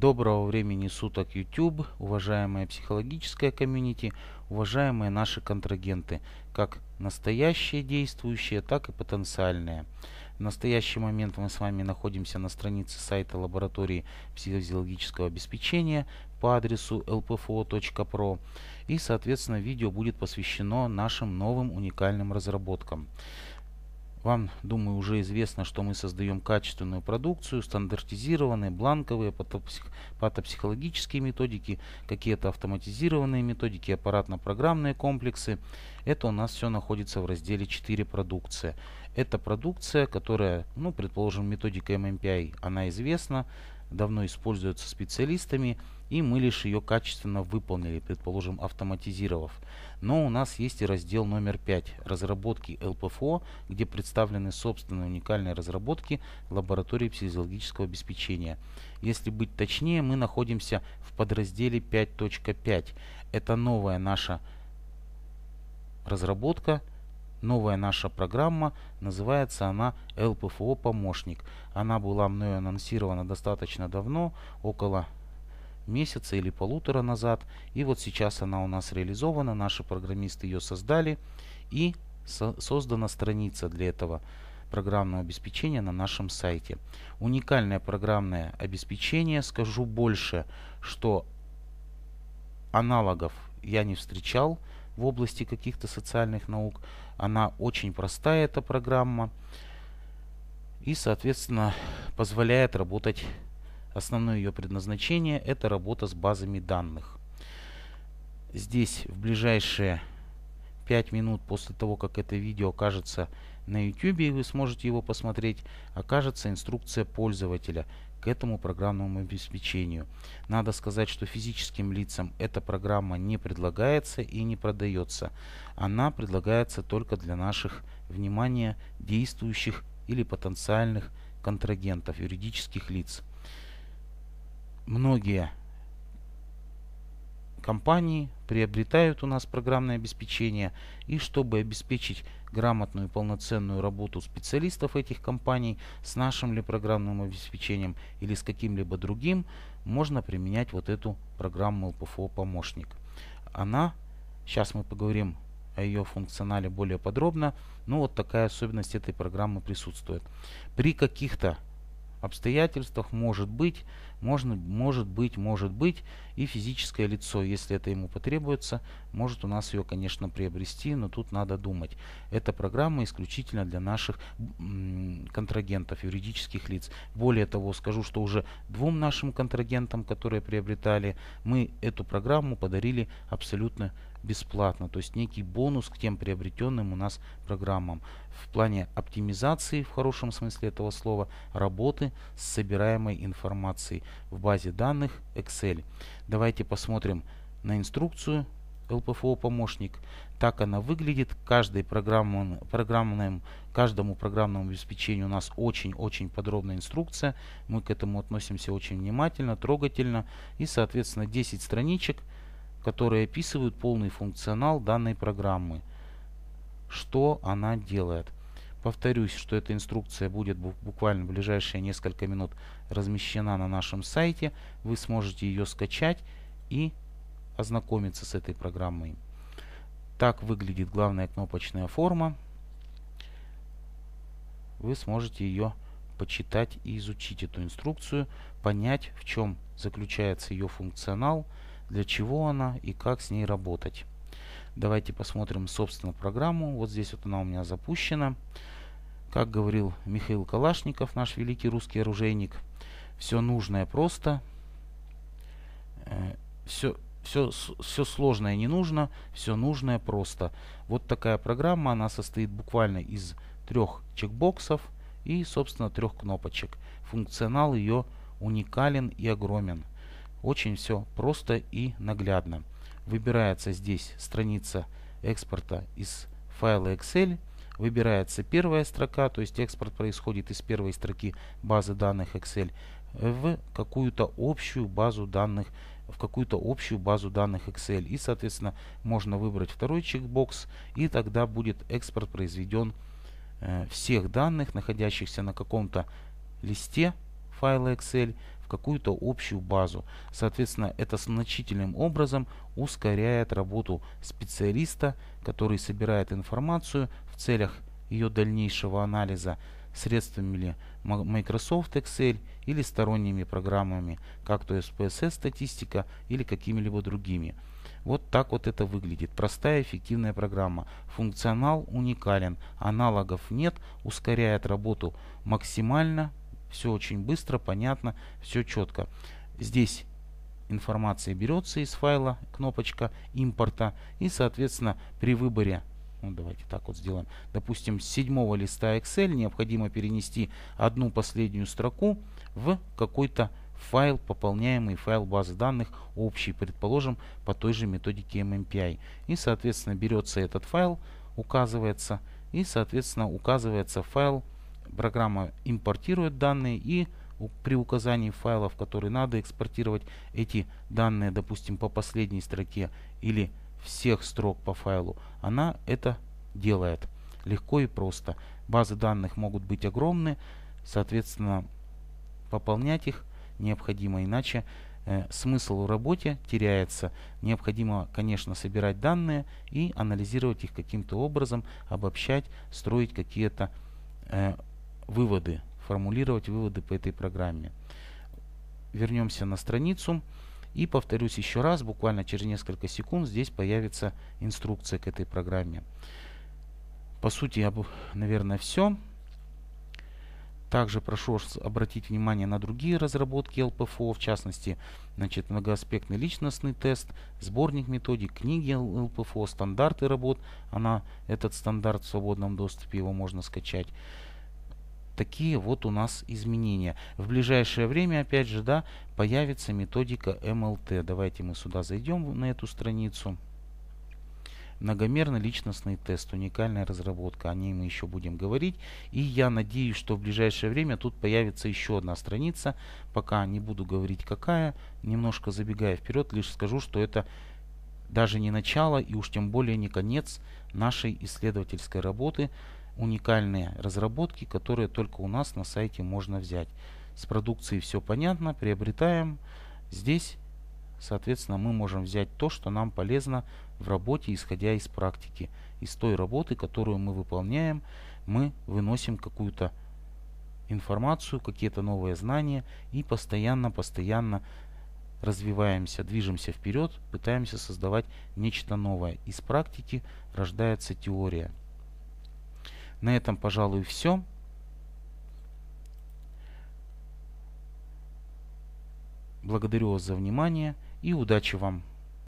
Доброго времени суток YouTube, уважаемая психологическая комьюнити, уважаемые наши контрагенты, как настоящие действующие, так и потенциальные. В настоящий момент мы с вами находимся на странице сайта лаборатории психофизиологического обеспечения по адресу lpfo.pro и, соответственно, видео будет посвящено нашим новым уникальным разработкам. Вам, думаю, уже известно, что мы создаем качественную продукцию, стандартизированные, бланковые, патопсих, патопсихологические методики, какие-то автоматизированные методики, аппаратно-программные комплексы. Это у нас все находится в разделе 4 продукция. Это продукция, которая, ну, предположим, методика MMPI, она известна, давно используется специалистами, и мы лишь ее качественно выполнили, предположим, автоматизировав. Но у нас есть и раздел номер 5 «Разработки ЛПФО», где представлены собственные уникальные разработки лаборатории психологического обеспечения. Если быть точнее, мы находимся в подразделе 5.5. Это новая наша разработка, Новая наша программа, называется она LPFO «Помощник». Она была мною анонсирована достаточно давно, около месяца или полутора назад. И вот сейчас она у нас реализована, наши программисты ее создали. И со создана страница для этого программного обеспечения на нашем сайте. Уникальное программное обеспечение, скажу больше, что аналогов я не встречал в области каких-то социальных наук. Она очень простая, эта программа. И, соответственно, позволяет работать. Основное ее предназначение – это работа с базами данных. Здесь в ближайшие 5 минут после того, как это видео окажется на YouTube, и вы сможете его посмотреть, окажется инструкция пользователя, к этому программному обеспечению. Надо сказать, что физическим лицам эта программа не предлагается и не продается. Она предлагается только для наших, внимания, действующих или потенциальных контрагентов, юридических лиц. Многие Компании приобретают у нас программное обеспечение, и чтобы обеспечить грамотную и полноценную работу специалистов этих компаний с нашим ли программным обеспечением или с каким-либо другим, можно применять вот эту программу LPFO помощник. Она, сейчас мы поговорим о ее функционале более подробно, но вот такая особенность этой программы присутствует. При каких-то обстоятельствах может быть можно, может быть, может быть и физическое лицо, если это ему потребуется, может у нас ее, конечно, приобрести, но тут надо думать. Эта программа исключительно для наших контрагентов, юридических лиц. Более того, скажу, что уже двум нашим контрагентам, которые приобретали, мы эту программу подарили абсолютно бесплатно, то есть некий бонус к тем приобретенным у нас программам в плане оптимизации в хорошем смысле этого слова работы с собираемой информацией в базе данных Excel. Давайте посмотрим на инструкцию LPFO-помощник. Так она выглядит. Каждый программ, программным, каждому программному обеспечению у нас очень-очень подробная инструкция. Мы к этому относимся очень внимательно, трогательно. И, соответственно, 10 страничек, которые описывают полный функционал данной программы. Что она делает. Повторюсь, что эта инструкция будет буквально в ближайшие несколько минут размещена на нашем сайте. Вы сможете ее скачать и ознакомиться с этой программой. Так выглядит главная кнопочная форма. Вы сможете ее почитать и изучить эту инструкцию, понять, в чем заключается ее функционал, для чего она и как с ней работать. Давайте посмотрим, собственно, программу. Вот здесь вот она у меня запущена. Как говорил Михаил Калашников, наш великий русский оружейник, все нужное просто, все, все, все сложное не нужно, все нужное просто. Вот такая программа, она состоит буквально из трех чекбоксов и, собственно, трех кнопочек. Функционал ее уникален и огромен. Очень все просто и наглядно выбирается здесь страница экспорта из файла Excel, выбирается первая строка, то есть экспорт происходит из первой строки базы данных Excel в какую-то общую базу данных в какую-то общую базу данных Excel. И, соответственно, можно выбрать второй чекбокс, и тогда будет экспорт произведен э, всех данных, находящихся на каком-то листе файла Excel, какую-то общую базу. Соответственно, это значительным образом ускоряет работу специалиста, который собирает информацию в целях ее дальнейшего анализа средствами ли Microsoft Excel или сторонними программами, как то есть PSS статистика или какими-либо другими. Вот так вот это выглядит. Простая эффективная программа. Функционал уникален, аналогов нет, ускоряет работу максимально, все очень быстро, понятно, все четко. Здесь информация берется из файла, кнопочка импорта. И, соответственно, при выборе, ну давайте так вот сделаем, допустим, с седьмого листа Excel необходимо перенести одну последнюю строку в какой-то файл, пополняемый файл базы данных, общий, предположим, по той же методике MMPI. И, соответственно, берется этот файл, указывается, и, соответственно, указывается файл, программа импортирует данные и при указании файлов, которые надо экспортировать, эти данные, допустим, по последней строке или всех строк по файлу, она это делает легко и просто. Базы данных могут быть огромны, соответственно, пополнять их необходимо, иначе э, смысл в работе теряется. Необходимо, конечно, собирать данные и анализировать их каким-то образом, обобщать, строить какие-то э, выводы, формулировать выводы по этой программе. Вернемся на страницу. И повторюсь еще раз, буквально через несколько секунд здесь появится инструкция к этой программе. По сути, я, бы, наверное, все. Также прошу обратить внимание на другие разработки ЛПФО, в частности, значит, многоаспектный личностный тест, сборник методик, книги ЛПФО, стандарты работ. Она, этот стандарт в свободном доступе, его можно скачать такие вот у нас изменения. В ближайшее время, опять же, да, появится методика МЛТ. Давайте мы сюда зайдем на эту страницу. Многомерно-личностный тест, уникальная разработка, о ней мы еще будем говорить. И я надеюсь, что в ближайшее время тут появится еще одна страница, пока не буду говорить какая, немножко забегая вперед, лишь скажу, что это даже не начало и уж тем более не конец нашей исследовательской работы, уникальные разработки, которые только у нас на сайте можно взять. С продукцией все понятно, приобретаем. Здесь, соответственно, мы можем взять то, что нам полезно в работе, исходя из практики. Из той работы, которую мы выполняем, мы выносим какую-то информацию, какие-то новые знания и постоянно-постоянно развиваемся, движемся вперед, пытаемся создавать нечто новое. Из практики рождается теория – на этом, пожалуй, все. Благодарю вас за внимание и удачи вам!